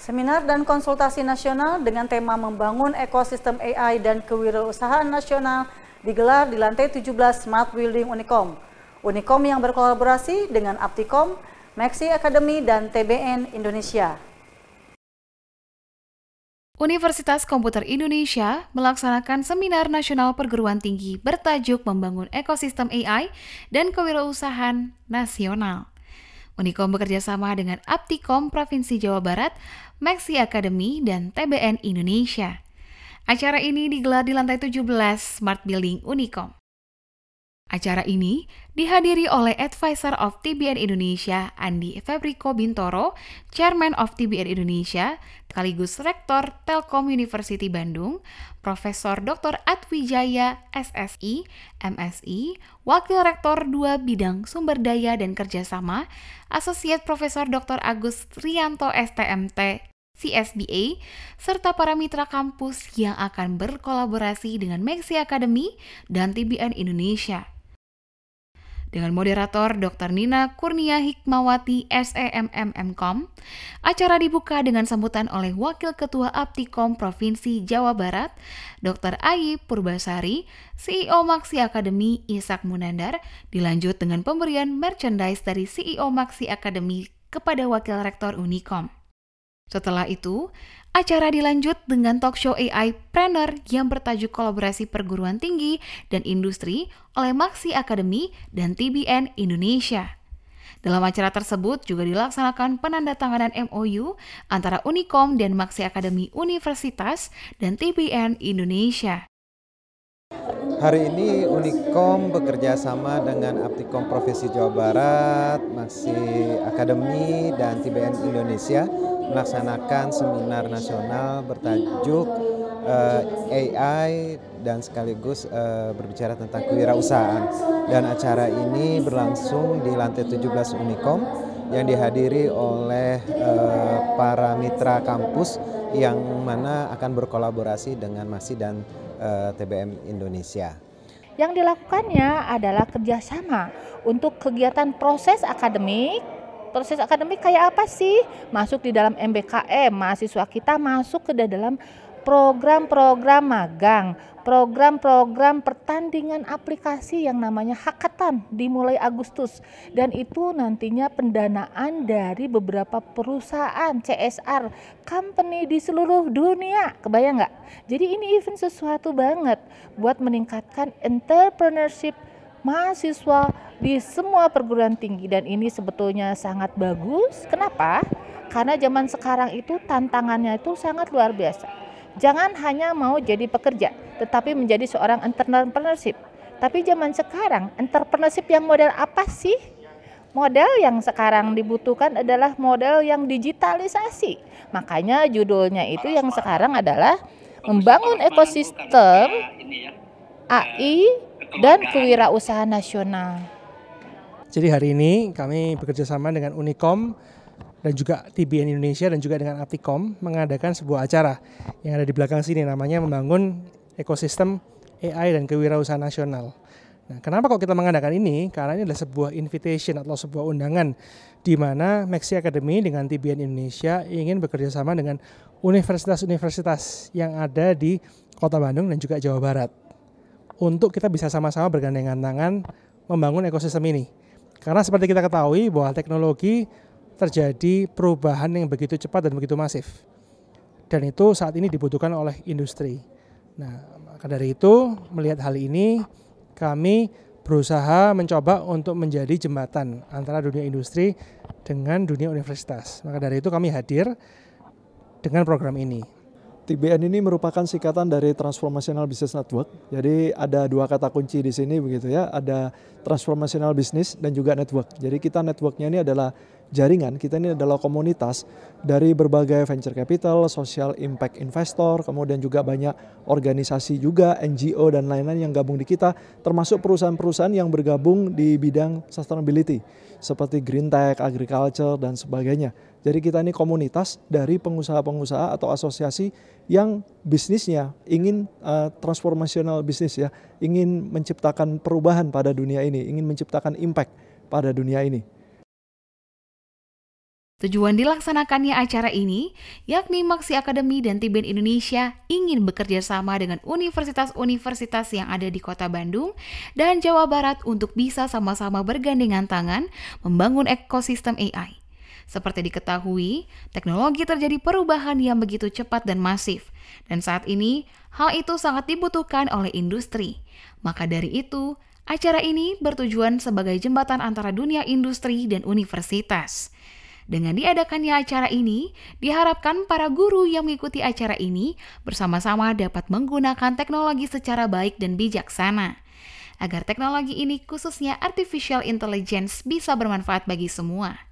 Seminar dan konsultasi nasional dengan tema membangun ekosistem AI dan kewirausahaan nasional digelar di lantai 17 Smart Building Unicom. Unicom yang berkolaborasi dengan Apticom, Maxi Academy, dan TBN Indonesia. Universitas Komputer Indonesia melaksanakan seminar nasional perguruan tinggi bertajuk Membangun Ekosistem AI dan Kewirausahaan Nasional. Unicom bekerja sama dengan Aptikom Provinsi Jawa Barat, Maxi Academy, dan TBN Indonesia. Acara ini digelar di lantai 17 Smart Building Unicom. Acara ini dihadiri oleh Advisor of TBN Indonesia Andi Febriko Bintoro, Chairman of TBN Indonesia, sekaligus Rektor Telkom University Bandung, Profesor Dr. Atwijaya SSI, MSI, Wakil Rektor 2 Bidang Sumber Daya dan Kerjasama, Asosiat Profesor Dr. Agus Trianto STMT, CSBA, serta para mitra kampus yang akan berkolaborasi dengan Maxi Academy dan TBN Indonesia dengan moderator Dr. Nina Kurnia Hikmawati SEMMMKOM. Acara dibuka dengan sambutan oleh Wakil Ketua Aptikom Provinsi Jawa Barat, Dr. Ayi Purbasari, CEO Maxi Academy Isak Munandar, dilanjut dengan pemberian merchandise dari CEO Maxi Academy kepada Wakil Rektor Unikom. Setelah itu, acara dilanjut dengan talk show AI Planner yang bertajuk kolaborasi perguruan tinggi dan industri oleh Maxi Academy dan TBN Indonesia. Dalam acara tersebut juga dilaksanakan penandatanganan MOU antara Unicom dan Maxi Academy Universitas dan TBN Indonesia. Hari ini Unikom bekerja sama dengan Aptikom Provinsi Jawa Barat, Maksi Akademi, dan TBN Indonesia melaksanakan seminar nasional bertajuk uh, eh, AI dan sekaligus uh, berbicara tentang kewirausahaan. Dan acara ini berlangsung di lantai 17 Unikom yang dihadiri oleh uh, para mitra kampus yang mana akan berkolaborasi dengan Masi dan uh, eh, TBM Indonesia. Yang dilakukannya adalah kerjasama untuk kegiatan proses akademik. Proses akademik kayak apa sih? Masuk di dalam MBKM, mahasiswa kita masuk ke dalam program-program magang, program-program pertandingan aplikasi yang namanya Hakatan dimulai Agustus dan itu nantinya pendanaan dari beberapa perusahaan CSR company di seluruh dunia kebayang nggak jadi ini event sesuatu banget buat meningkatkan entrepreneurship mahasiswa di semua perguruan tinggi dan ini sebetulnya sangat bagus kenapa karena zaman sekarang itu tantangannya itu sangat luar biasa Jangan hanya mau jadi pekerja, tetapi menjadi seorang entrepreneurship. Tapi zaman sekarang, entrepreneurship yang model apa sih? Model yang sekarang dibutuhkan adalah model yang digitalisasi. Makanya judulnya itu yang sekarang adalah membangun ekosistem AI dan kewirausahaan nasional. Jadi hari ini kami bekerja sama dengan Unicom dan juga TBN Indonesia dan juga dengan Aptikom mengadakan sebuah acara yang ada di belakang sini namanya membangun ekosistem AI dan kewirausahaan nasional. Nah, kenapa kok kita mengadakan ini? Karena ini adalah sebuah invitation atau sebuah undangan di mana Maxi Academy dengan TBN Indonesia ingin bekerja sama dengan universitas-universitas yang ada di Kota Bandung dan juga Jawa Barat untuk kita bisa sama-sama bergandengan tangan membangun ekosistem ini. Karena seperti kita ketahui bahwa teknologi terjadi perubahan yang begitu cepat dan begitu masif. Dan itu saat ini dibutuhkan oleh industri. Nah, maka dari itu melihat hal ini kami berusaha mencoba untuk menjadi jembatan antara dunia industri dengan dunia universitas. Maka dari itu kami hadir dengan program ini. TBN ini merupakan singkatan dari Transformational Business Network. Jadi ada dua kata kunci di sini begitu ya. Ada transformational business dan juga network. Jadi kita networknya ini adalah jaringan, kita ini adalah komunitas dari berbagai venture capital, social impact investor, kemudian juga banyak organisasi juga, NGO dan lain-lain yang gabung di kita, termasuk perusahaan-perusahaan yang bergabung di bidang sustainability, seperti green tech, agriculture, dan sebagainya. Jadi kita ini komunitas dari pengusaha-pengusaha atau asosiasi yang bisnisnya ingin uh, eh, transformasional bisnis ya, ingin menciptakan perubahan pada dunia ini, ingin menciptakan impact pada dunia ini. Tujuan dilaksanakannya acara ini, yakni Maksi Akademi dan Tiben Indonesia ingin bekerja sama dengan universitas-universitas yang ada di kota Bandung dan Jawa Barat untuk bisa sama-sama bergandengan tangan membangun ekosistem AI. Seperti diketahui, teknologi terjadi perubahan yang begitu cepat dan masif, dan saat ini hal itu sangat dibutuhkan oleh industri. Maka dari itu, acara ini bertujuan sebagai jembatan antara dunia industri dan universitas. Dengan diadakannya acara ini, diharapkan para guru yang mengikuti acara ini bersama-sama dapat menggunakan teknologi secara baik dan bijaksana agar teknologi ini khususnya artificial intelligence bisa bermanfaat bagi semua.